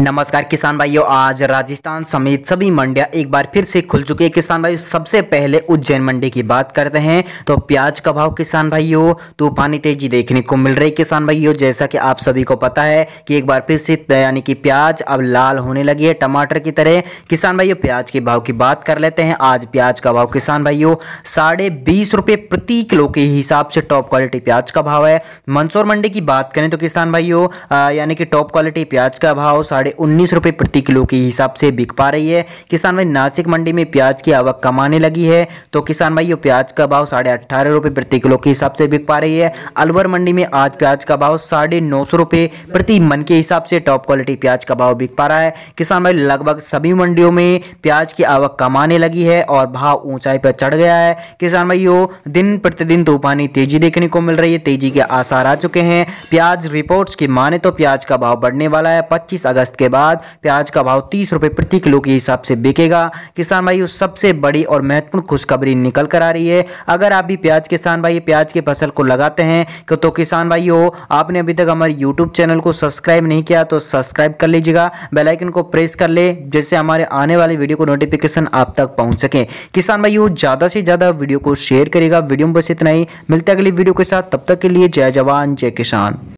नमस्कार किसान भाइयों आज राजस्थान समेत सभी मंडियां एक बार फिर से खुल चुकी है किसान भाइयों सबसे पहले उज्जैन मंडी की बात करते हैं तो प्याज का भाव किसान भाइयों तूफानी तेजी देखने को मिल रही किसान भाइयों जैसा कि आप सभी को पता है कि एक बार फिर से यानी कि प्याज अब लाल होने लगी है टमाटर की तरह किसान भाइयों प्याज के भाव की बात कर लेते हैं आज प्याज का भाव किसान भाइयों साढ़े बीस प्रति किलो के हिसाब से टॉप क्वालिटी प्याज का भाव है मंदसौर मंडी की बात करें तो किसान भाइयों यानी कि टॉप क्वालिटी प्याज का भाव साढ़े साढ़े उन्नीस रुपये प्रति किलो के हिसाब से बिक पा रही है किसान भाई नासिक मंडी में प्याज की आवक कमाने लगी है तो किसान भाई ये प्याज का भाव साढ़े अट्ठारह रुपये प्रति किलो के हिसाब से बिक पा रही है अलवर मंडी में आज प्याज का भाव साढ़े नौ सौ रुपये प्रति मन के हिसाब से टॉप क्वालिटी प्याज का भाव बिक पा रहा है किसान भाई लगभग सभी मंडियों में प्याज की आवक कमाने लगी है और भाव ऊंचाई पर चढ़ गया है किसान भाई दिन प्रतिदिन तूफानी तेजी देखने को मिल रही है तेजी के आसार आ चुके हैं प्याज रिपोर्ट्स की माने तो प्याज का भाव बढ़ने वाला है पच्चीस अगस्त अगस्त के बाद प्याज का भाव तीस रुपये प्रति किलो के हिसाब से बिकेगा किसान भाई सबसे बड़ी और महत्वपूर्ण खुशखबरी निकल कर आ रही है अगर आप भी प्याज किसान भाई प्याज की फसल को लगाते हैं तो, तो किसान भाई आपने अभी तक हमारे यूट्यूब चैनल को सब्सक्राइब नहीं किया तो सब्सक्राइब कर लीजिएगा बेलाइकन को प्रेस कर ले जिससे हमारे आने वाले वीडियो को नोटिफिकेशन आप तक पहुंच सके किसान भाई ज़्यादा से ज़्यादा वीडियो को शेयर करेगा वीडियो में बस इतना ही मिलते अगली वीडियो के साथ तब तक के लिए जय जवान जय किसान